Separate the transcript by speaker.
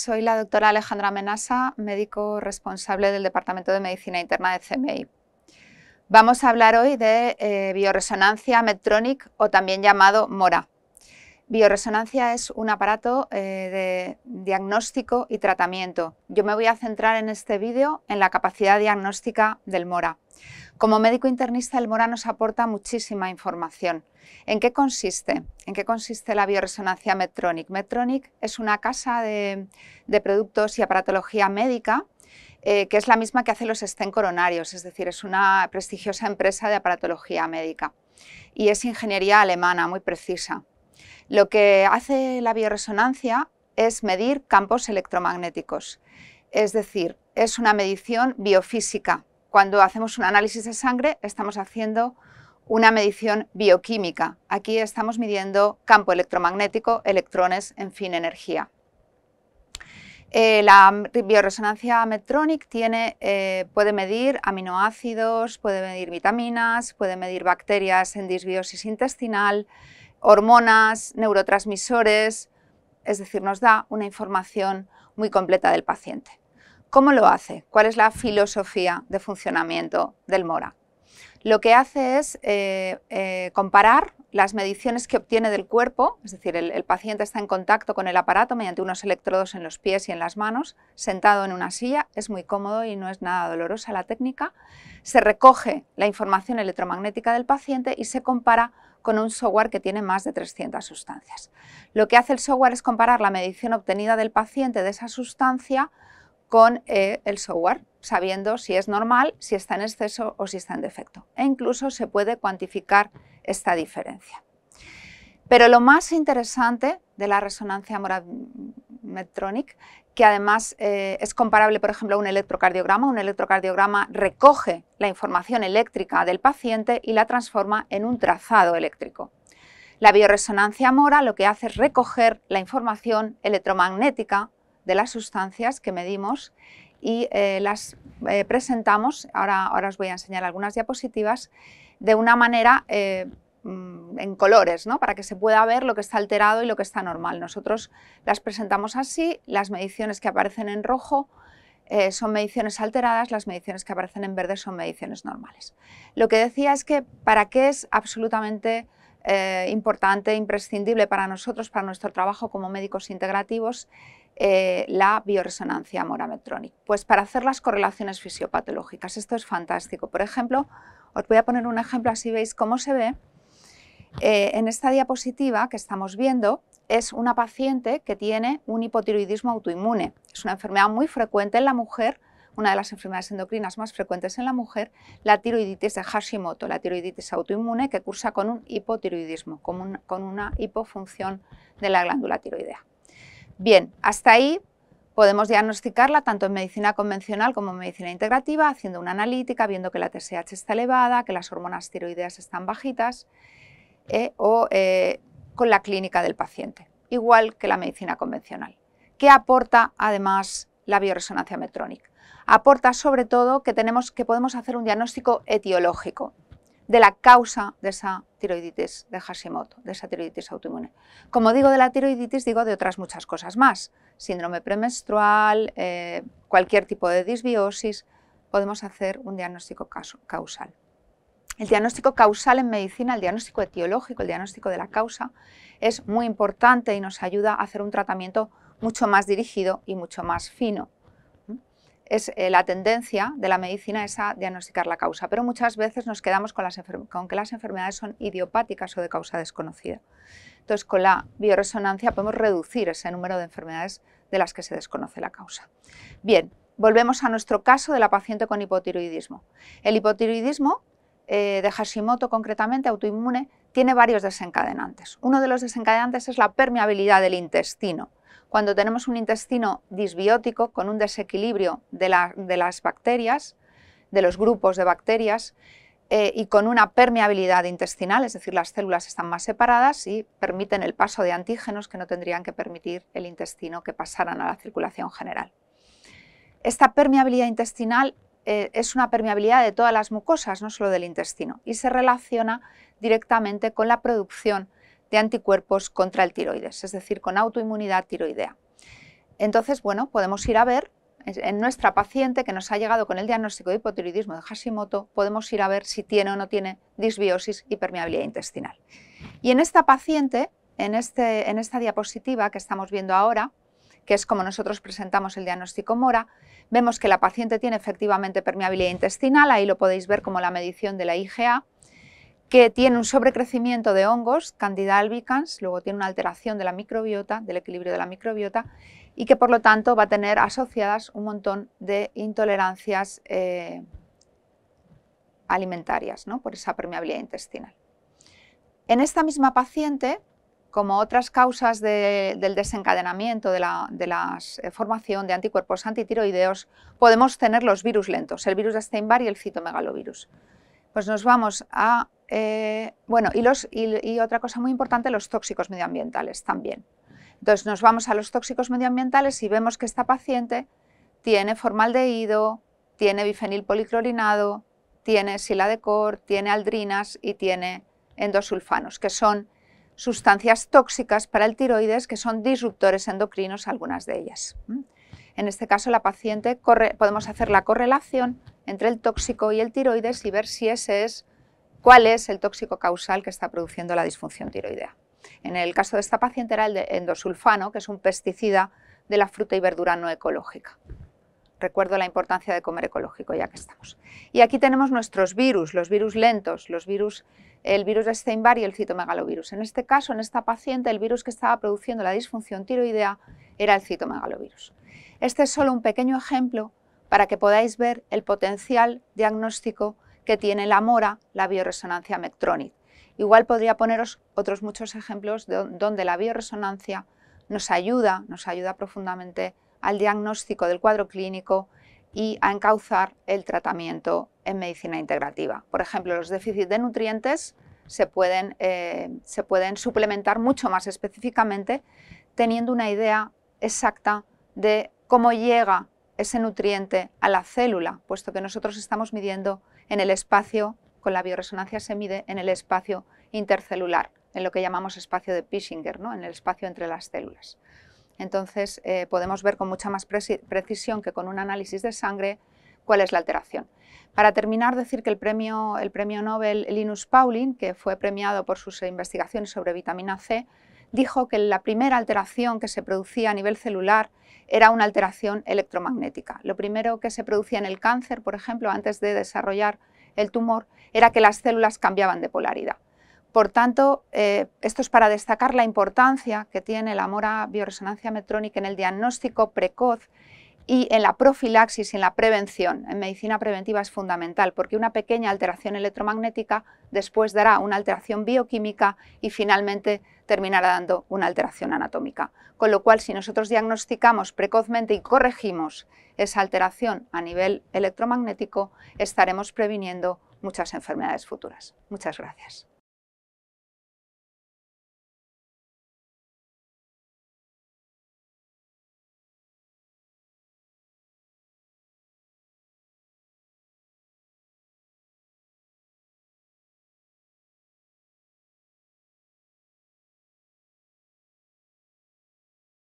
Speaker 1: Soy la doctora Alejandra Menasa, médico responsable del Departamento de Medicina Interna de CMI. Vamos a hablar hoy de eh, bioresonancia Medtronic o también llamado MORA. Bioresonancia es un aparato eh, de diagnóstico y tratamiento. Yo me voy a centrar en este vídeo en la capacidad diagnóstica del MORA. Como médico internista, el Mora nos aporta muchísima información. ¿En qué consiste? ¿En qué consiste la bioresonancia Medtronic? Medtronic es una casa de, productos y aparatología médica eh, que es la misma que hace los estén coronarios, es decir, es una prestigiosa empresa de aparatología médica y es ingeniería alemana, muy precisa. Lo que hace la bioresonancia es medir campos electromagnéticos, es decir, es una medición biofísica cuando hacemos un análisis de sangre estamos haciendo una medición bioquímica. Aquí estamos midiendo campo electromagnético, electrones, en fin, energía. Eh, la bioresonancia Metronic tiene, eh, puede medir aminoácidos, puede medir vitaminas, puede medir bacterias en disbiosis intestinal, hormonas, neurotransmisores, es decir, nos da una información muy completa del paciente. ¿Cómo lo hace? ¿Cuál es la filosofía de funcionamiento del Mora? Lo que hace es eh, eh, comparar las mediciones que obtiene del cuerpo, es decir, el, el, paciente está en contacto con el aparato mediante unos electrodos en los pies y en las manos, sentado en una silla, es muy cómodo y no es nada dolorosa la técnica. Se recoge la información electromagnética del paciente y se compara con un software que tiene más de 300 sustancias. Lo que hace el software es comparar la medición obtenida del paciente de esa sustancia con eh, el software, sabiendo si es normal, si está en exceso o si está en defecto. E incluso se puede cuantificar esta diferencia. Pero lo más interesante de la resonancia mora Metronic, que además eh, es comparable, por ejemplo, a un electrocardiograma. Un electrocardiograma recoge la información eléctrica del paciente y la transforma en un trazado eléctrico. La bioresonancia mora lo que hace es recoger la información electromagnética de las sustancias que medimos y eh, las eh, presentamos, ahora, ahora os voy a enseñar algunas diapositivas, de una manera eh, mm, en colores, ¿no? para que se pueda ver lo que está alterado y lo que está normal. Nosotros las presentamos así, las mediciones que aparecen en rojo son mediciones alteradas, las mediciones que aparecen en verde son mediciones normales. Lo que decía es que para qué es absolutamente importante, imprescindible para nosotros, para nuestro trabajo como médicos integrativos, eh, la bioresonancia morametronic? Pues para hacer las correlaciones fisiopatológicas. Esto es fantástico. Por ejemplo, os voy a poner un ejemplo, así veis cómo se ve. Eh, en esta diapositiva que estamos viendo es una paciente que tiene un hipotiroidismo autoinmune. Es una enfermedad muy frecuente en la mujer, una de las enfermedades endocrinas más frecuentes en la mujer, la tiroiditis de Hashimoto, la tiroiditis autoinmune que cursa con un hipotiroidismo, con, con una hipofunción de la glándula tiroidea. Bien, hasta ahí podemos diagnosticarla tanto en medicina convencional como en medicina integrativa, haciendo una analítica, viendo que la TSH está elevada, que las hormonas tiroideas están bajitas eh, o eh, con la clínica del paciente, igual que la medicina convencional. ¿Qué aporta además la bioresonancia metrónica? Aporta sobre todo que, tenemos, que podemos hacer un diagnóstico etiológico, de la causa de esa tiroiditis de Hashimoto, de esa tiroiditis autoinmune. Como digo de la tiroiditis, digo de otras muchas cosas más. Síndrome premenstrual, eh, cualquier tipo de disbiosis, podemos hacer un diagnóstico causal. El diagnóstico causal en medicina, el diagnóstico etiológico, el diagnóstico de la causa, es muy importante y nos ayuda a hacer un tratamiento mucho más dirigido y mucho más fino es eh, la tendencia de la medicina es a diagnosticar la causa, pero muchas veces nos quedamos con, las que las enfermedades son idiopáticas o de causa desconocida. Entonces, con la bioresonancia podemos reducir ese número de enfermedades de las que se desconoce la causa. Bien, volvemos a nuestro caso de la paciente con hipotiroidismo. El hipotiroidismo eh, de Hashimoto, concretamente autoinmune, tiene varios desencadenantes. Uno de los desencadenantes es la permeabilidad del intestino cuando tenemos un intestino disbiótico con un desequilibrio de, las bacterias, de los grupos de bacterias, eh, y con una permeabilidad intestinal, es decir, las células están más separadas y permiten el paso de antígenos que no tendrían que permitir el intestino que pasaran a la circulación general. Esta permeabilidad intestinal eh, es una permeabilidad de todas las mucosas, no solo del intestino, y se relaciona directamente con la producción de anticuerpos contra el tiroides, es decir, con autoinmunidad tiroidea. Entonces, bueno, podemos ir a ver en nuestra paciente que nos ha llegado con el diagnóstico de hipotiroidismo de Hashimoto, podemos ir a ver si tiene o no tiene disbiosis y permeabilidad intestinal. Y en esta paciente, en, este, en esta diapositiva que estamos viendo ahora, que es como nosotros presentamos el diagnóstico Mora, vemos que la paciente tiene efectivamente permeabilidad intestinal, ahí lo podéis ver como la medición de la IgA, que tiene un sobrecrecimiento de hongos, Candida albicans, luego tiene una alteración de la microbiota, del equilibrio de la microbiota, y que por lo tanto va a tener asociadas un montón de intolerancias eh, alimentarias por esa permeabilidad intestinal. En esta misma paciente, como otras causas del desencadenamiento de la, eh, formación de anticuerpos antitiroideos, podemos tener los virus lentos, el virus de Steinbar y el citomegalovirus. Pues nos vamos a eh, bueno, y, otra cosa muy importante, los tóxicos medioambientales también. Entonces nos vamos a los tóxicos medioambientales y vemos que esta paciente tiene formaldehído, tiene bifenil policlorinado, tiene siladecor, tiene aldrinas y tiene endosulfanos, que son sustancias tóxicas para el tiroides que son disruptores endocrinos algunas de ellas. En este caso la paciente podemos hacer la correlación entre el tóxico y el tiroides y ver si ese es cuál es el tóxico causal que está produciendo la disfunción tiroidea. En el caso de esta paciente era el endosulfano, que es un pesticida de la fruta y verdura no ecológica. Recuerdo la importancia de comer ecológico, ya que estamos. Y aquí tenemos nuestros virus, los virus lentos, los virus, el virus de Steinbar y el citomegalovirus. En este caso, en esta paciente, el virus que estaba produciendo la disfunción tiroidea era el citomegalovirus. Este es solo un pequeño ejemplo para que podáis ver el potencial diagnóstico que tiene la mora, la bioresonancia Mectronic. Igual podría poneros otros muchos ejemplos de donde la bioresonancia nos ayuda, nos ayuda profundamente al diagnóstico del cuadro clínico y a encauzar el tratamiento en medicina integrativa. Por ejemplo, los déficits de nutrientes pueden, eh, se pueden suplementar mucho más específicamente teniendo una idea exacta de cómo llega ese nutriente a la célula, puesto que nosotros estamos midiendo en el espacio, con la bioresonancia se mide en el espacio intercelular, en lo que llamamos espacio de Pischinger, ¿no? en el espacio entre las células. Entonces eh, podemos ver con mucha más precisión que con un análisis de sangre cuál es la alteración. Para terminar, decir que el premio, el premio Nobel Linus Pauling, que fue premiado por sus investigaciones sobre vitamina C, dijo que la primera alteración que se producía a nivel celular era una alteración electromagnética. Lo primero que se producía en el cáncer, por ejemplo, antes de desarrollar el tumor, era que las células cambiaban de polaridad. Por tanto, eh, esto es para destacar la importancia que tiene la mora bioresonancia metrónica en el diagnóstico precoz y en la profilaxis y en la prevención. En medicina preventiva es fundamental porque una pequeña alteración electromagnética después dará una alteración bioquímica y finalmente terminará dando una alteración anatómica. Con lo cual, si nosotros diagnosticamos precozmente y corregimos esa alteración a nivel electromagnético, estaremos previniendo muchas enfermedades futuras. Muchas gracias.